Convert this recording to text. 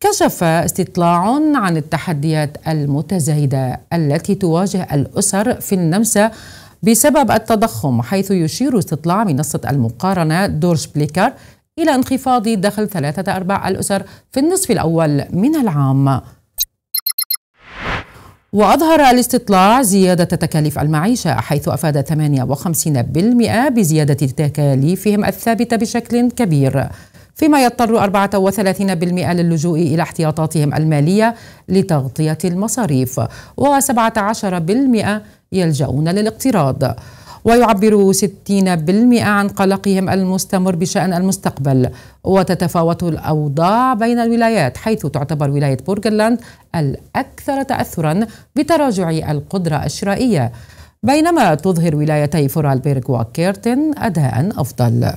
كشف استطلاع عن التحديات المتزايدة التي تواجه الأسر في النمسا بسبب التضخم حيث يشير استطلاع منصة المقارنة دورش بليكر إلى انخفاض دخل ثلاثة أرباع الأسر في النصف الأول من العام وأظهر الاستطلاع زيادة تكاليف المعيشة حيث أفاد 58% بزيادة تكاليفهم الثابتة بشكل كبير فيما يضطر 34% للجوء إلى احتياطاتهم المالية لتغطية المصاريف و17% يلجؤون للاقتراض ويعبر 60% عن قلقهم المستمر بشأن المستقبل وتتفاوت الأوضاع بين الولايات حيث تعتبر ولاية بورغلاند الأكثر تأثرا بتراجع القدرة الشرائية بينما تظهر ولايتي فورالبيرغ وكيرتن أداء أفضل